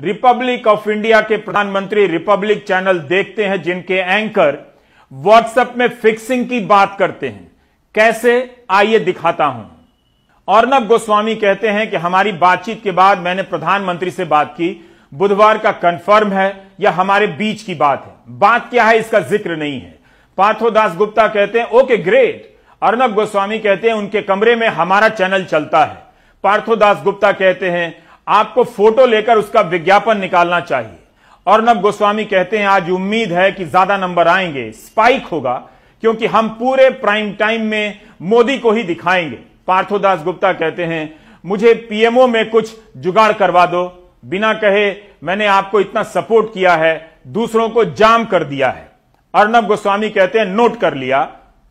Republic of India के प्रधानमंत्री Republic channel देखते हैं जिनके एंकर व्हाट्सएप में फिक्सिंग की बात करते हैं कैसे आइए दिखाता हूं अर्नब गोस्वामी कहते हैं कि हमारी बातचीत के बाद मैंने प्रधानमंत्री से बात की बुधवार का कंफर्म है या हमारे बीच की बात है बात क्या है इसका जिक्र नहीं है पार्थो दास गुप्ता कहते हैं ओके ग्रेट अर्नब गोस्वामी कहते हैं उनके कमरे में हमारा चैनल चलता है पार्थो दास गुप्ता कहते हैं आपको फोटो लेकर उसका विज्ञापन निकालना चाहिए अर्णब गोस्वामी कहते हैं आज उम्मीद है कि ज्यादा नंबर आएंगे स्पाइक होगा क्योंकि हम पूरे प्राइम टाइम में मोदी को ही दिखाएंगे पार्थोदास गुप्ता कहते हैं मुझे पीएमओ में कुछ जुगाड़ करवा दो बिना कहे मैंने आपको इतना सपोर्ट किया है दूसरों को जाम कर दिया है अर्नब गोस्वामी कहते हैं नोट कर लिया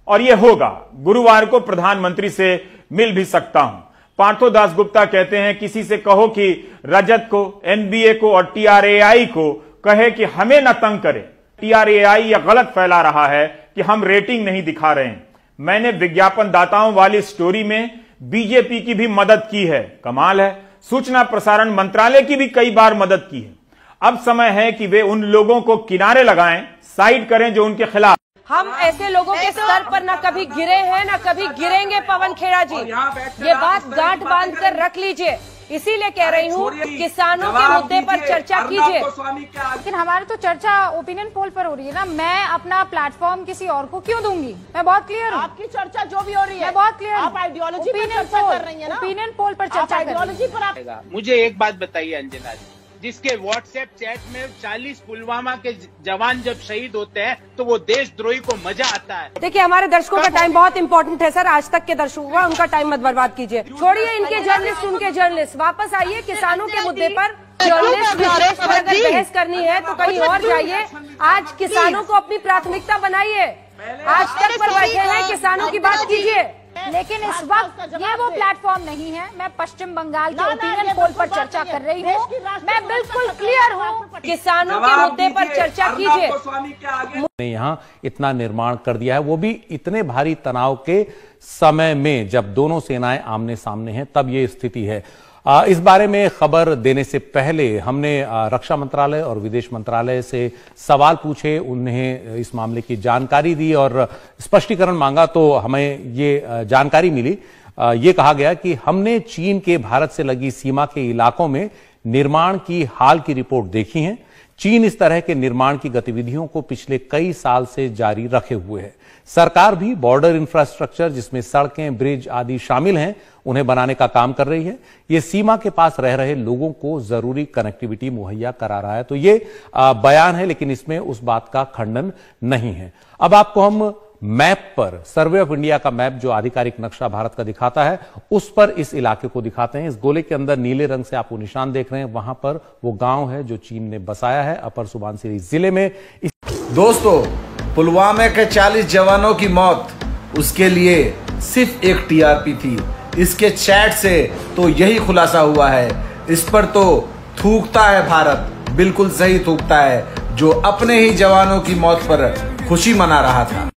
और यह होगा गुरुवार को प्रधानमंत्री से मिल भी सकता हूं पार्थो दास गुप्ता कहते हैं किसी से कहो कि रजत को एनबीए को और टीआरएआई को कहे कि हमें न तंग करे टीआरएआई यह गलत फैला रहा है कि हम रेटिंग नहीं दिखा रहे हैं मैंने विज्ञापन दाताओं वाली स्टोरी में बीजेपी की भी मदद की है कमाल है सूचना प्रसारण मंत्रालय की भी कई बार मदद की है अब समय है कि वे उन लोगों को किनारे लगाएं साइड करें जो उनके खिलाफ हम ऐसे लोगों के स्तर पर ना कभी गिरे हैं ना कभी गिरेंगे पवन खेड़ा जी ये बात गांठ बांध कर रख लीजिए इसीलिए कह रही हूँ किसानों के मुद्दे पर चर्चा कीजिए लेकिन हमारी तो चर्चा ओपिनियन पोल पर हो रही है ना मैं अपना प्लेटफॉर्म किसी और को क्यों दूंगी मैं बहुत क्लियर हूँ आपकी चर्चा जो भी हो रही है मैं बहुत क्लियर आप आइडियोलॉजी ओपिनियन कर रही है ओपिनियन पोल पर चर्चा आइडियोलॉजी पर आप मुझे एक बात बताइए अंजना जी जिसके व्हाट्सएप चैट में 40 पुलवामा के जवान जब शहीद होते हैं तो वो देशद्रोही को मजा आता है देखिए हमारे दर्शकों का टाइम बहुत इंपॉर्टेंट है सर आज तक के दर्शकों का उनका टाइम मत बर्बाद कीजिए छोड़िए इनके जर्नलिस्ट उनके जर्नलिस्ट वापस आइए किसानों के मुद्दे पर जर्नलिस्ट पर अगर बहस करनी है तो कहीं और जाइए आज किसानों को अपनी प्राथमिकता बनाइए आज तक पर बैठे हैं किसानों की बात कीजिए लेकिन इस वक्त ये वो प्लेटफॉर्म नहीं है मैं पश्चिम बंगाल के ओपिनियन पोल पर चर्चा कर रही हूँ मैं बिल्कुल क्लियर हूँ किसानों के मुद्दे पर चर्चा कीजिए ने यहाँ इतना निर्माण कर दिया है वो भी इतने भारी तनाव के समय में जब दोनों सेनाएं आमने सामने हैं तब ये स्थिति है इस बारे में खबर देने से पहले हमने रक्षा मंत्रालय और विदेश मंत्रालय से सवाल पूछे उन्हें इस मामले की जानकारी दी और स्पष्टीकरण मांगा तो हमें ये जानकारी मिली ये कहा गया कि हमने चीन के भारत से लगी सीमा के इलाकों में निर्माण की हाल की रिपोर्ट देखी है चीन इस तरह के निर्माण की गतिविधियों को पिछले कई साल से जारी रखे हुए है सरकार भी बॉर्डर इंफ्रास्ट्रक्चर जिसमें सड़कें ब्रिज आदि शामिल हैं उन्हें बनाने का काम कर रही है ये सीमा के पास रह रहे लोगों को जरूरी कनेक्टिविटी मुहैया करा रहा है तो ये बयान है लेकिन इसमें उस बात का खंडन नहीं है अब आपको हम मैप पर सर्वे ऑफ इंडिया का मैप जो आधिकारिक नक्शा भारत का दिखाता है उस पर इस इलाके को दिखाते हैं इस गोले के अंदर नीले रंग से आप वो निशान देख रहे हैं वहां पर वो गांव है जो चीन ने बसाया है अपर सुबानसिरी जिले में इस... दोस्तों पुलवामा के 40 जवानों की मौत उसके लिए सिर्फ एक टीआरपी थी इसके चैट से तो यही खुलासा हुआ है इस पर तो थूकता है भारत बिल्कुल सही थूकता है जो अपने ही जवानों की मौत पर खुशी मना रहा था